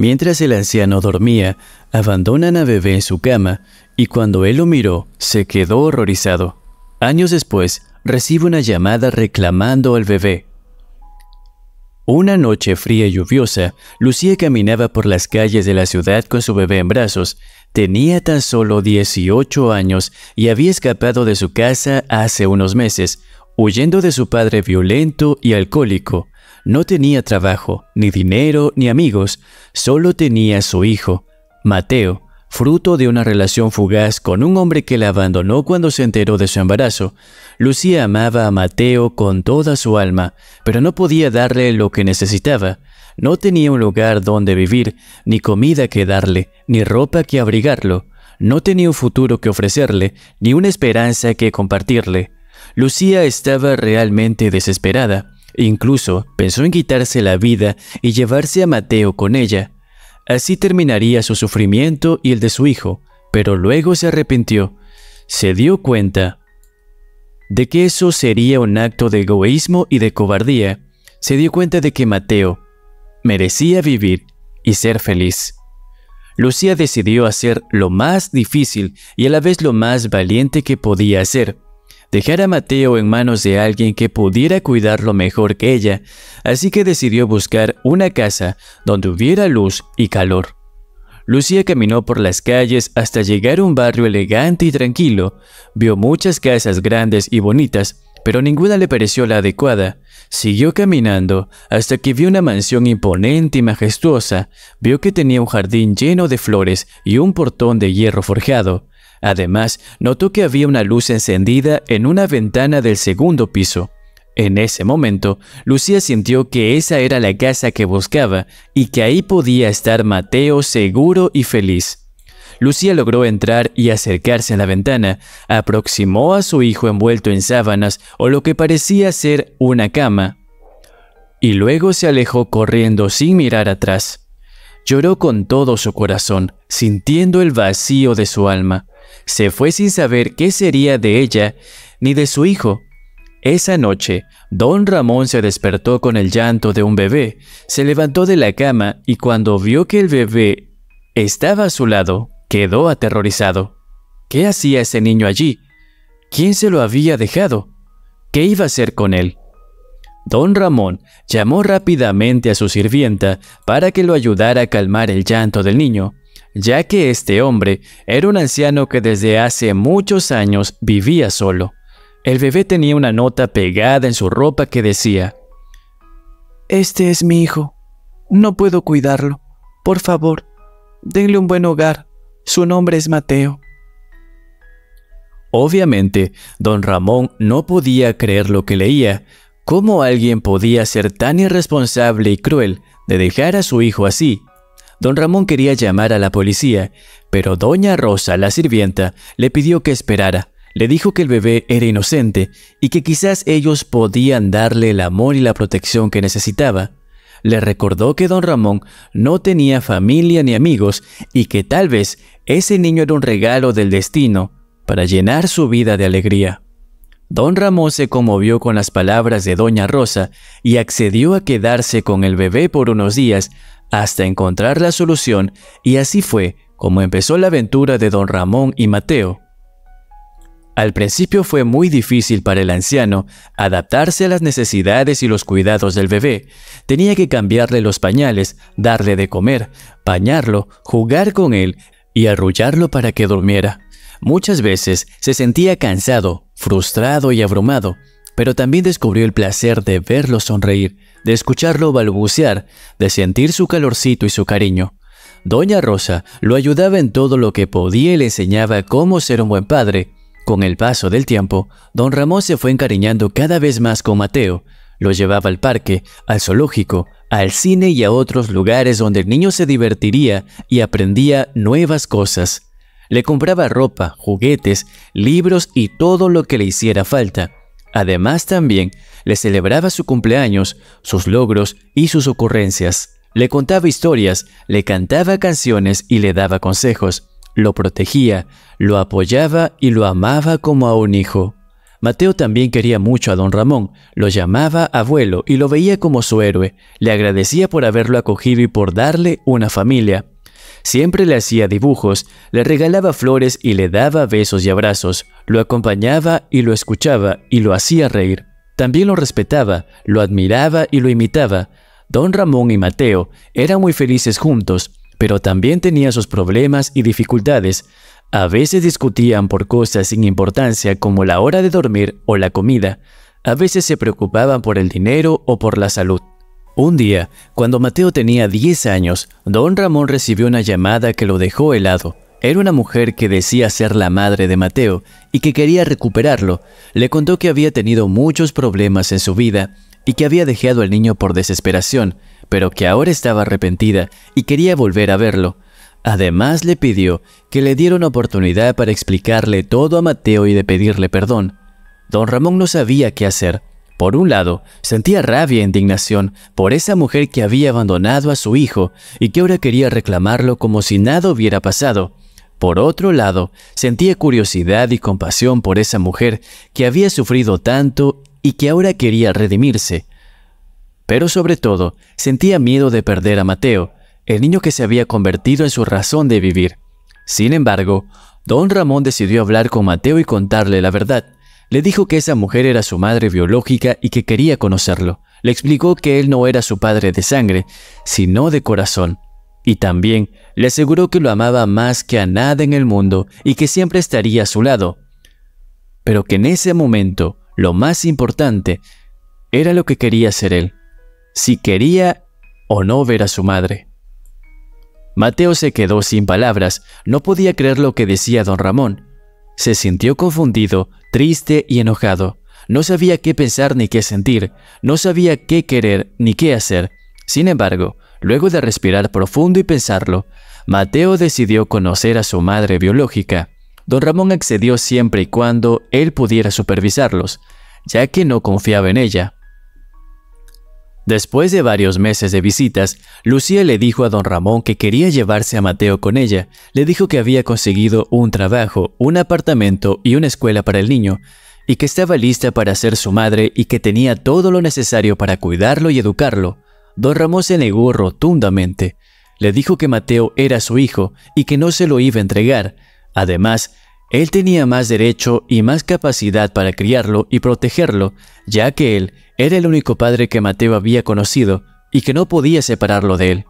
Mientras el anciano dormía, abandonan a bebé en su cama y cuando él lo miró, se quedó horrorizado. Años después, recibe una llamada reclamando al bebé. Una noche fría y lluviosa, Lucía caminaba por las calles de la ciudad con su bebé en brazos. Tenía tan solo 18 años y había escapado de su casa hace unos meses, huyendo de su padre violento y alcohólico. No tenía trabajo, ni dinero, ni amigos, solo tenía a su hijo, Mateo, fruto de una relación fugaz con un hombre que la abandonó cuando se enteró de su embarazo. Lucía amaba a Mateo con toda su alma, pero no podía darle lo que necesitaba. No tenía un lugar donde vivir, ni comida que darle, ni ropa que abrigarlo. No tenía un futuro que ofrecerle, ni una esperanza que compartirle. Lucía estaba realmente desesperada. E incluso pensó en quitarse la vida y llevarse a Mateo con ella. Así terminaría su sufrimiento y el de su hijo, pero luego se arrepintió. Se dio cuenta de que eso sería un acto de egoísmo y de cobardía. Se dio cuenta de que Mateo merecía vivir y ser feliz. Lucía decidió hacer lo más difícil y a la vez lo más valiente que podía hacer dejar a Mateo en manos de alguien que pudiera cuidarlo mejor que ella, así que decidió buscar una casa donde hubiera luz y calor. Lucía caminó por las calles hasta llegar a un barrio elegante y tranquilo. Vio muchas casas grandes y bonitas, pero ninguna le pareció la adecuada. Siguió caminando hasta que vio una mansión imponente y majestuosa. Vio que tenía un jardín lleno de flores y un portón de hierro forjado. Además, notó que había una luz encendida en una ventana del segundo piso. En ese momento, Lucía sintió que esa era la casa que buscaba y que ahí podía estar Mateo seguro y feliz. Lucía logró entrar y acercarse a la ventana, aproximó a su hijo envuelto en sábanas o lo que parecía ser una cama, y luego se alejó corriendo sin mirar atrás. Lloró con todo su corazón, sintiendo el vacío de su alma. Se fue sin saber qué sería de ella ni de su hijo. Esa noche, don Ramón se despertó con el llanto de un bebé, se levantó de la cama y cuando vio que el bebé estaba a su lado, quedó aterrorizado. ¿Qué hacía ese niño allí? ¿Quién se lo había dejado? ¿Qué iba a hacer con él? Don Ramón llamó rápidamente a su sirvienta para que lo ayudara a calmar el llanto del niño, ya que este hombre era un anciano que desde hace muchos años vivía solo. El bebé tenía una nota pegada en su ropa que decía, Este es mi hijo. No puedo cuidarlo. Por favor, denle un buen hogar. Su nombre es Mateo. Obviamente, don Ramón no podía creer lo que leía, ¿Cómo alguien podía ser tan irresponsable y cruel de dejar a su hijo así? Don Ramón quería llamar a la policía, pero doña Rosa, la sirvienta, le pidió que esperara. Le dijo que el bebé era inocente y que quizás ellos podían darle el amor y la protección que necesitaba. Le recordó que don Ramón no tenía familia ni amigos y que tal vez ese niño era un regalo del destino para llenar su vida de alegría. Don Ramón se conmovió con las palabras de Doña Rosa y accedió a quedarse con el bebé por unos días hasta encontrar la solución y así fue como empezó la aventura de Don Ramón y Mateo. Al principio fue muy difícil para el anciano adaptarse a las necesidades y los cuidados del bebé. Tenía que cambiarle los pañales, darle de comer, bañarlo, jugar con él y arrullarlo para que durmiera. Muchas veces se sentía cansado, frustrado y abrumado, pero también descubrió el placer de verlo sonreír, de escucharlo balbucear, de sentir su calorcito y su cariño. Doña Rosa lo ayudaba en todo lo que podía y le enseñaba cómo ser un buen padre. Con el paso del tiempo, don Ramón se fue encariñando cada vez más con Mateo. Lo llevaba al parque, al zoológico, al cine y a otros lugares donde el niño se divertiría y aprendía nuevas cosas. Le compraba ropa, juguetes, libros y todo lo que le hiciera falta. Además también le celebraba su cumpleaños, sus logros y sus ocurrencias. Le contaba historias, le cantaba canciones y le daba consejos. Lo protegía, lo apoyaba y lo amaba como a un hijo. Mateo también quería mucho a don Ramón, lo llamaba abuelo y lo veía como su héroe, le agradecía por haberlo acogido y por darle una familia. Siempre le hacía dibujos, le regalaba flores y le daba besos y abrazos, lo acompañaba y lo escuchaba y lo hacía reír. También lo respetaba, lo admiraba y lo imitaba. Don Ramón y Mateo eran muy felices juntos, pero también tenían sus problemas y dificultades. A veces discutían por cosas sin importancia como la hora de dormir o la comida. A veces se preocupaban por el dinero o por la salud. Un día, cuando Mateo tenía 10 años, don Ramón recibió una llamada que lo dejó helado. Era una mujer que decía ser la madre de Mateo y que quería recuperarlo. Le contó que había tenido muchos problemas en su vida y que había dejado al niño por desesperación, pero que ahora estaba arrepentida y quería volver a verlo. Además le pidió que le diera una oportunidad para explicarle todo a Mateo y de pedirle perdón. Don Ramón no sabía qué hacer. Por un lado, sentía rabia e indignación por esa mujer que había abandonado a su hijo y que ahora quería reclamarlo como si nada hubiera pasado. Por otro lado, sentía curiosidad y compasión por esa mujer que había sufrido tanto y que ahora quería redimirse. Pero sobre todo, sentía miedo de perder a Mateo, el niño que se había convertido en su razón de vivir. Sin embargo, don Ramón decidió hablar con Mateo y contarle la verdad. Le dijo que esa mujer era su madre biológica y que quería conocerlo. Le explicó que él no era su padre de sangre, sino de corazón. Y también le aseguró que lo amaba más que a nada en el mundo y que siempre estaría a su lado. Pero que en ese momento lo más importante era lo que quería ser él, si quería o no ver a su madre. Mateo se quedó sin palabras, no podía creer lo que decía don Ramón. Se sintió confundido, triste y enojado. No sabía qué pensar ni qué sentir, no sabía qué querer ni qué hacer. Sin embargo, luego de respirar profundo y pensarlo, Mateo decidió conocer a su madre biológica. Don Ramón accedió siempre y cuando él pudiera supervisarlos, ya que no confiaba en ella. Después de varios meses de visitas, Lucía le dijo a don Ramón que quería llevarse a Mateo con ella. Le dijo que había conseguido un trabajo, un apartamento y una escuela para el niño, y que estaba lista para ser su madre y que tenía todo lo necesario para cuidarlo y educarlo. Don Ramón se negó rotundamente. Le dijo que Mateo era su hijo y que no se lo iba a entregar. Además, él tenía más derecho y más capacidad para criarlo y protegerlo, ya que él era el único padre que Mateo había conocido y que no podía separarlo de él.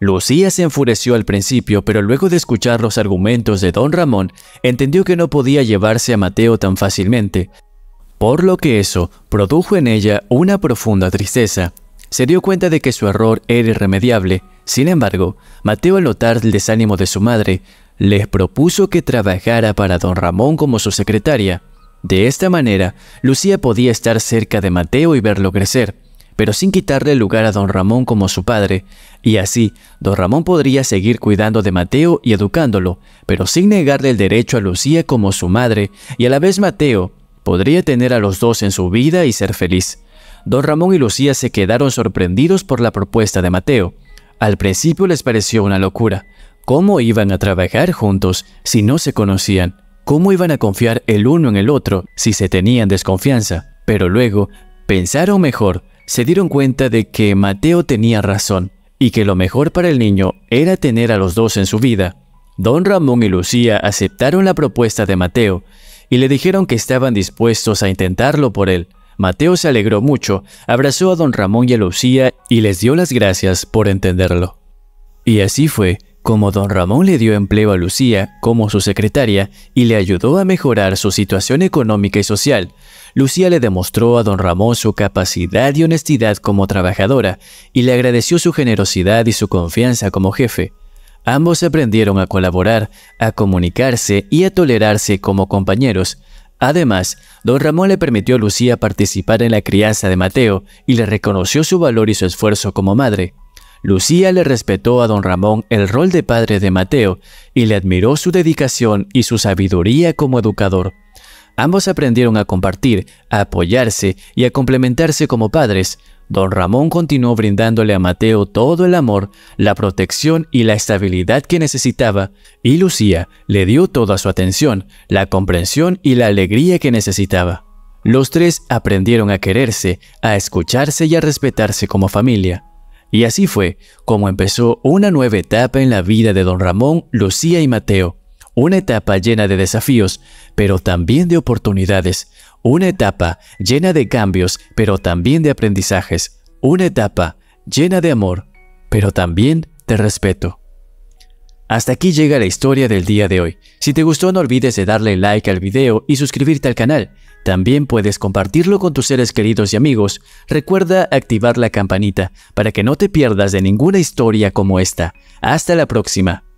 Lucía se enfureció al principio, pero luego de escuchar los argumentos de don Ramón, entendió que no podía llevarse a Mateo tan fácilmente, por lo que eso produjo en ella una profunda tristeza. Se dio cuenta de que su error era irremediable, sin embargo, Mateo al notar el desánimo de su madre, les propuso que trabajara para don Ramón como su secretaria. De esta manera, Lucía podía estar cerca de Mateo y verlo crecer, pero sin quitarle lugar a don Ramón como su padre, y así, don Ramón podría seguir cuidando de Mateo y educándolo, pero sin negarle el derecho a Lucía como su madre, y a la vez Mateo podría tener a los dos en su vida y ser feliz. Don Ramón y Lucía se quedaron sorprendidos por la propuesta de Mateo. Al principio les pareció una locura. ¿Cómo iban a trabajar juntos si no se conocían? ¿Cómo iban a confiar el uno en el otro si se tenían desconfianza? Pero luego pensaron mejor, se dieron cuenta de que Mateo tenía razón y que lo mejor para el niño era tener a los dos en su vida. Don Ramón y Lucía aceptaron la propuesta de Mateo y le dijeron que estaban dispuestos a intentarlo por él. Mateo se alegró mucho, abrazó a don Ramón y a Lucía y les dio las gracias por entenderlo. Y así fue como don Ramón le dio empleo a Lucía como su secretaria y le ayudó a mejorar su situación económica y social, Lucía le demostró a don Ramón su capacidad y honestidad como trabajadora y le agradeció su generosidad y su confianza como jefe. Ambos aprendieron a colaborar, a comunicarse y a tolerarse como compañeros. Además, don Ramón le permitió a Lucía participar en la crianza de Mateo y le reconoció su valor y su esfuerzo como madre. Lucía le respetó a don Ramón el rol de padre de Mateo y le admiró su dedicación y su sabiduría como educador. Ambos aprendieron a compartir, a apoyarse y a complementarse como padres. Don Ramón continuó brindándole a Mateo todo el amor, la protección y la estabilidad que necesitaba, y Lucía le dio toda su atención, la comprensión y la alegría que necesitaba. Los tres aprendieron a quererse, a escucharse y a respetarse como familia. Y así fue como empezó una nueva etapa en la vida de don Ramón, Lucía y Mateo. Una etapa llena de desafíos, pero también de oportunidades. Una etapa llena de cambios, pero también de aprendizajes. Una etapa llena de amor, pero también de respeto. Hasta aquí llega la historia del día de hoy. Si te gustó no olvides de darle like al video y suscribirte al canal. También puedes compartirlo con tus seres queridos y amigos. Recuerda activar la campanita para que no te pierdas de ninguna historia como esta. Hasta la próxima.